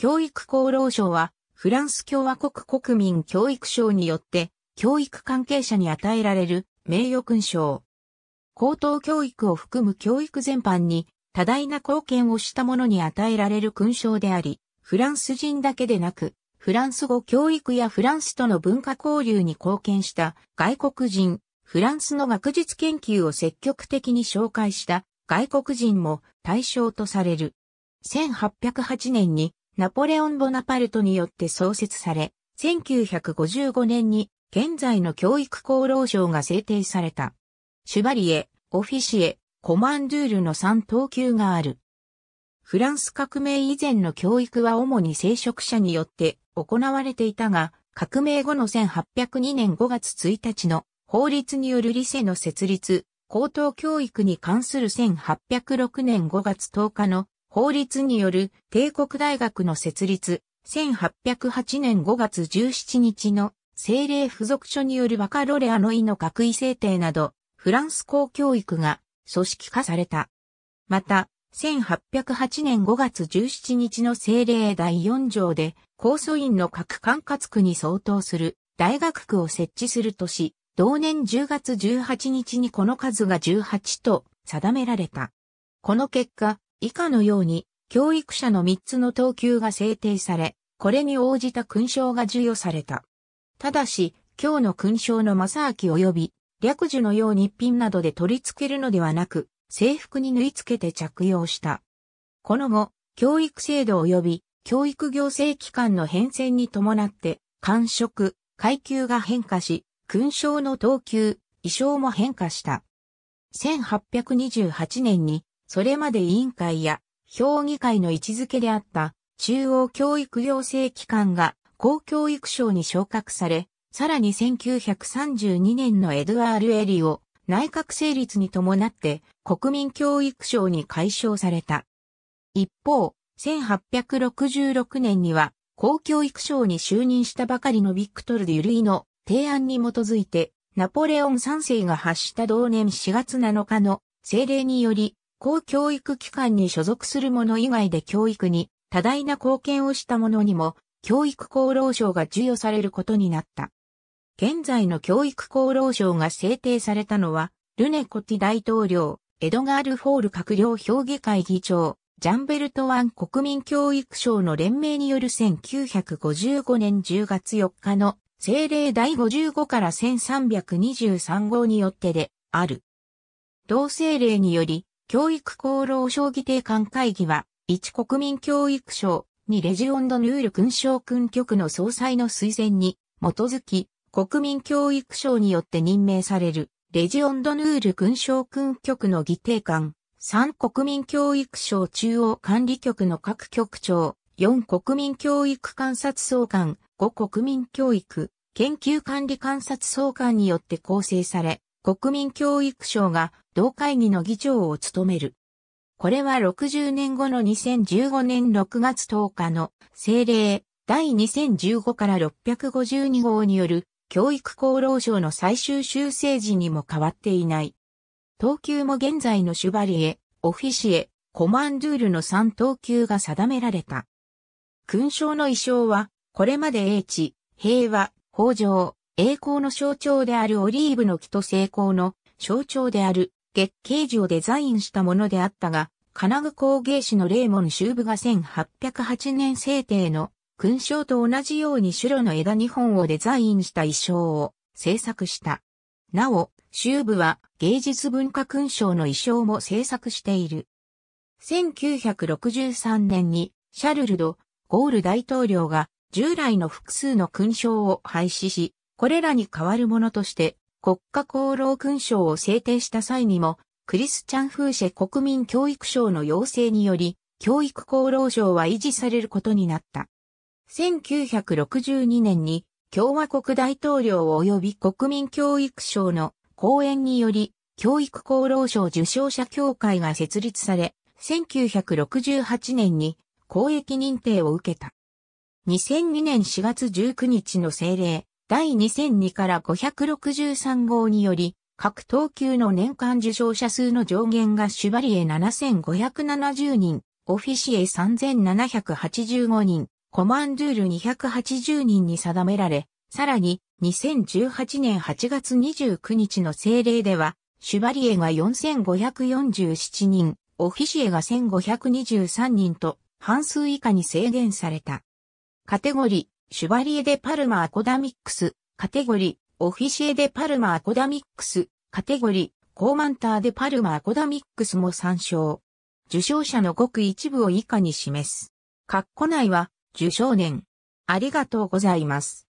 教育厚労省は、フランス共和国国民教育省によって、教育関係者に与えられる名誉勲章。高等教育を含む教育全般に、多大な貢献をした者に与えられる勲章であり、フランス人だけでなく、フランス語教育やフランスとの文化交流に貢献した外国人、フランスの学術研究を積極的に紹介した外国人も対象とされる。1808年にナポレオン・ボナパルトによって創設され、1955年に現在の教育功労省が制定された。シュバリエ、オフィシエ、コマンドゥールの3等級がある。フランス革命以前の教育は主に聖職者によって行われていたが、革命後の1802年5月1日の法律による理性の設立、高等教育に関する1806年5月10日の法律による帝国大学の設立、1808年5月17日の政令付属書によるバカロレアの意の学位制定など、フランス公教育が組織化された。また、1808年5月17日の政令第4条で、高素院の各管轄区に相当する大学区を設置するとし、同年10月18日にこの数が18と定められた。この結果、以下のように、教育者の3つの等級が制定され、これに応じた勲章が授与された。ただし、今日の勲章の正明及び、略樹のように一品などで取り付けるのではなく、制服に縫い付けて着用した。この後、教育制度及び教育行政機関の変遷に伴って、官職、階級が変化し、勲章の等級、衣装も変化した。1828年にそれまで委員会や評議会の位置づけであった中央教育行政機関が公教育省に昇格され、さらに1932年のエドワール・エリオ内閣成立に伴って国民教育省に解消された。一方、1866年には公教育省に就任したばかりのビクトル・デュルイの提案に基づいてナポレオン3世が発した同年4月7日の政令により公教育機関に所属する者以外で教育に多大な貢献をした者にも、教育功労賞が授与されることになった。現在の教育功労賞が制定されたのは、ルネコティ大統領、エドガール・フォール閣僚評議会議長、ジャンベルト・ワン国民教育賞の連盟による1955年10月4日の政令第55から1323号によってである。同政令により、教育功労賞議定官会議は、一国民教育省、二レジオンドヌール勲章勲局の総裁の推薦に、基づき、国民教育省によって任命される、レジオンドヌール勲章勲局の議定官、3国民教育省中央管理局の各局長、4国民教育観察総監、5国民教育、研究管理観察総監によって構成され、国民教育省が同会議の議長を務める。これは60年後の2015年6月10日の政令第2015から652号による教育厚労省の最終修正時にも変わっていない。等級も現在のシュバリエ、オフィシエ、コマンドゥールの3等級が定められた。勲章の意匠は、これまで英知、平和、豊穣、栄光の象徴であるオリーブの木と成功の象徴である月桂樹をデザインしたものであったが、金具工芸士のレーモン修部が1808年制定の勲章と同じように白の枝2本をデザインした衣装を制作した。なお、修部は芸術文化勲章の衣装も制作している。1963年にシャルルド・ゴール大統領が従来の複数の勲章を廃止し、これらに代わるものとして国家功労勲章を制定した際にも、クリスチャン・フーシェ国民教育省の要請により、教育功労賞は維持されることになった。1962年に共和国大統領及び国民教育省の講演により、教育功労賞受賞者協会が設立され、1968年に公益認定を受けた。2002年4月19日の政令、第2002から563号により、各等級の年間受賞者数の上限がシュバリエ7570人、オフィシエ3785人、コマンドゥール280人に定められ、さらに2018年8月29日の政令では、シュバリエが4547人、オフィシエが1523人と半数以下に制限された。カテゴリシュバリエ・デ・パルマ・アコダミックス、カテゴリー、オフィシエ・デ・パルマ・アコダミックス、カテゴリー、コーマンター・デ・パルマ・アコダミックスも参照。受賞者のごく一部を以下に示す。括弧内は、受賞年。ありがとうございます。